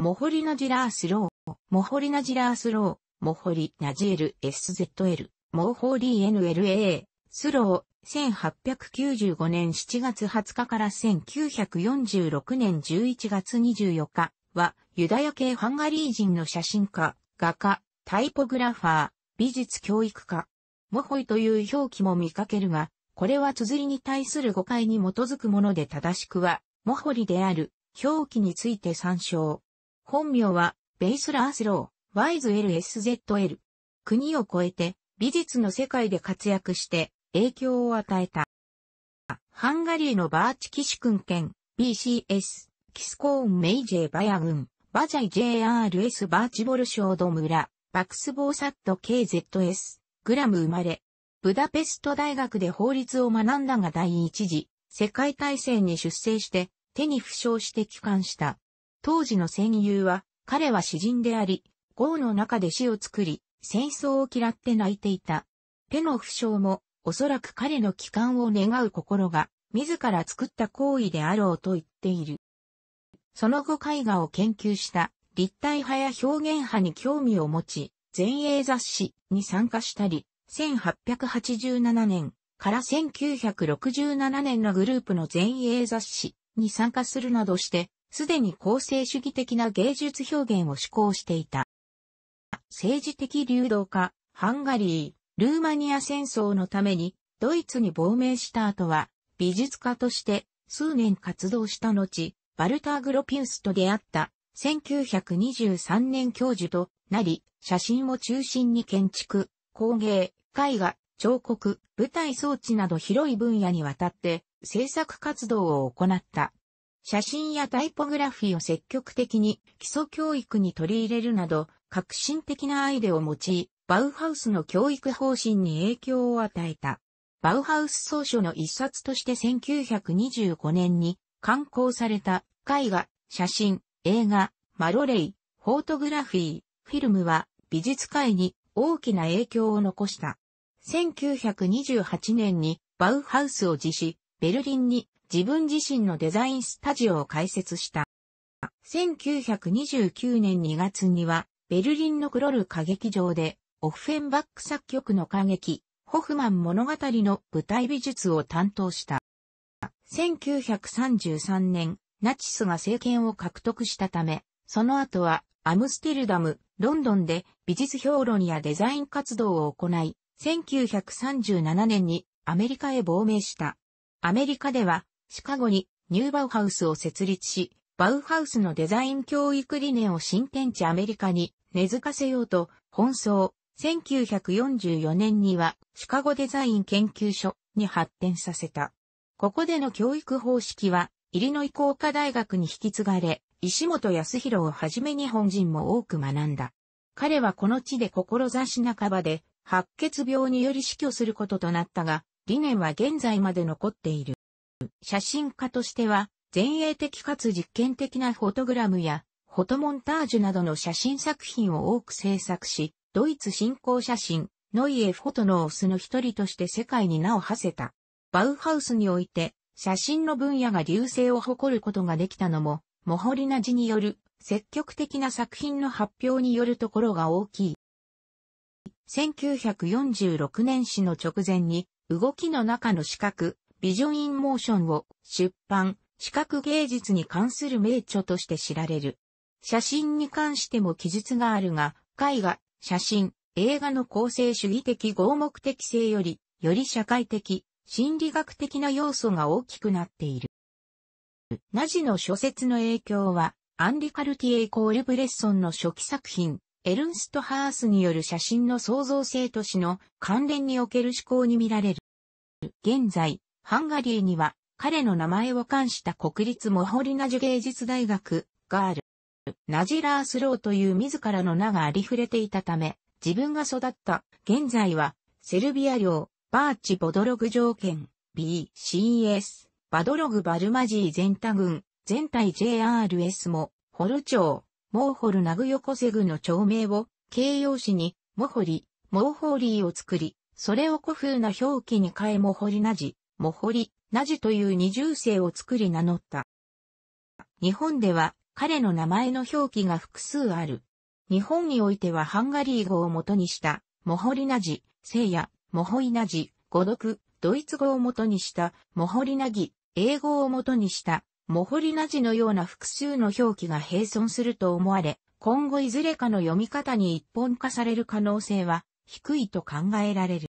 モホリナジラースロー、モホリナジラースロー、モホリナジエル SZL、モホリ NLA、スロー、1895年7月20日から1946年11月24日は、ユダヤ系ハンガリー人の写真家、画家、タイポグラファー、美術教育家。モホイという表記も見かけるが、これは綴りに対する誤解に基づくもので正しくは、モホリである、表記について参照。本名は、ベイスラースロー、ワイズ LSZL。国を超えて、美術の世界で活躍して、影響を与えた。ハンガリーのバーチキシ君県、BCS、キスコーンメイジェバヤ軍、バジャイ JRS バーチボルショード村、バクスボーサット KZS、グラム生まれ。ブダペスト大学で法律を学んだが第一次、世界大戦に出征して、手に負傷して帰還した。当時の戦友は、彼は詩人であり、豪の中で詩を作り、戦争を嫌って泣いていた。ペの負傷も、おそらく彼の帰還を願う心が、自ら作った行為であろうと言っている。その後絵画を研究した立体派や表現派に興味を持ち、前衛雑誌に参加したり、1887年から1967年のグループの前衛雑誌に参加するなどしてすでに構成主義的な芸術表現を志向していた。政治的流動化、ハンガリー、ルーマニア戦争のためにドイツに亡命した後は美術家として数年活動した後、バルター・グロピウスと出会った1923年教授となり、写真を中心に建築、工芸、絵画、彫刻、舞台装置など広い分野にわたって制作活動を行った。写真やタイポグラフィーを積極的に基礎教育に取り入れるなど、革新的なアイデアを用い、バウハウスの教育方針に影響を与えた。バウハウス総書の一冊として1925年に刊行された絵画、写真、映画、マロレイ、フォートグラフィー、フィルムは美術界に大きな影響を残した。1928年にバウハウスを辞し、ベルリンに自分自身のデザインスタジオを開設した。1929年2月には、ベルリンのクロル歌劇場で、オフフェンバック作曲の歌劇、ホフマン物語の舞台美術を担当した。1933年、ナチスが政権を獲得したため、その後はアムステルダム、ロンドンで美術評論やデザイン活動を行い、1937年にアメリカへ亡命した。アメリカではシカゴにニューバウハウスを設立し、バウハウスのデザイン教育理念を新天地アメリカに根付かせようと、奔走、1944年にはシカゴデザイン研究所に発展させた。ここでの教育方式は、イリノイ工科大学に引き継がれ、石本康弘をはじめ日本人も多く学んだ。彼はこの地で志半ばで、白血病により死去することとなったが、理念は現在まで残っている。写真家としては、前衛的かつ実験的なフォトグラムや、フォトモンタージュなどの写真作品を多く制作し、ドイツ新興写真、ノイエ・フォトノースの一人として世界に名を馳せた。バウハウスにおいて、写真の分野が流星を誇ることができたのも、モホリナジによる積極的な作品の発表によるところが大きい。1946年史の直前に、動きの中の視覚、ビジョン・イン・モーションを出版、視覚芸術に関する名著として知られる。写真に関しても記述があるが、絵画、写真、映画の構成主義的合目的性より、より社会的、心理学的な要素が大きくなっている。ナジの諸説の影響は、アンリ・カルティエ・コール・ブレッソンの初期作品、エルンスト・ハースによる写真の創造性と市の関連における思考に見られる。現在、ハンガリーには彼の名前を冠した国立モホリナジュ芸術大学がある。ナジラースローという自らの名がありふれていたため、自分が育った現在はセルビア領バーチボドログ条件 BCS バドログバルマジー全タ軍、全体 JRS もホル町モーホルナグヨコセグの町名を形容詞にモホリ、モーホーリーを作り、それを古風な表記に変えモホリナジモホリ、ナジという二重姓を作り名乗った。日本では彼の名前の表記が複数ある。日本においてはハンガリー語を元にした、モホリナジ、聖夜、モホイナジ、語読、ドイツ語を元にした、モホリナギ、英語を元にした、モホリナジのような複数の表記が並存すると思われ、今後いずれかの読み方に一本化される可能性は低いと考えられる。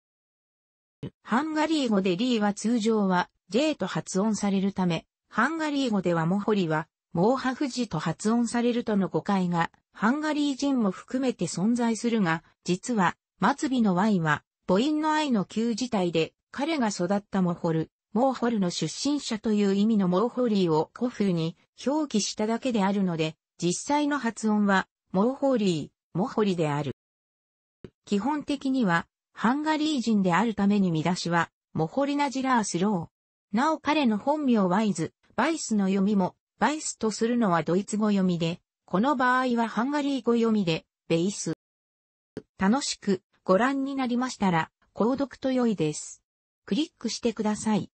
ハンガリー語でリーは通常は J と発音されるため、ハンガリー語ではモホリは、モーハフジと発音されるとの誤解が、ハンガリー人も含めて存在するが、実は、末尾の Y は、母音の I の旧自体で、彼が育ったモホル、モーホルの出身者という意味のモーホリーを古風に表記しただけであるので、実際の発音は、モーホリー、モホリである。基本的には、ハンガリー人であるために見出しは、モホリナ・ジラース・ロー。なお彼の本名ワイズ、バイスの読みも、バイスとするのはドイツ語読みで、この場合はハンガリー語読みで、ベイス。楽しくご覧になりましたら、購読と良いです。クリックしてください。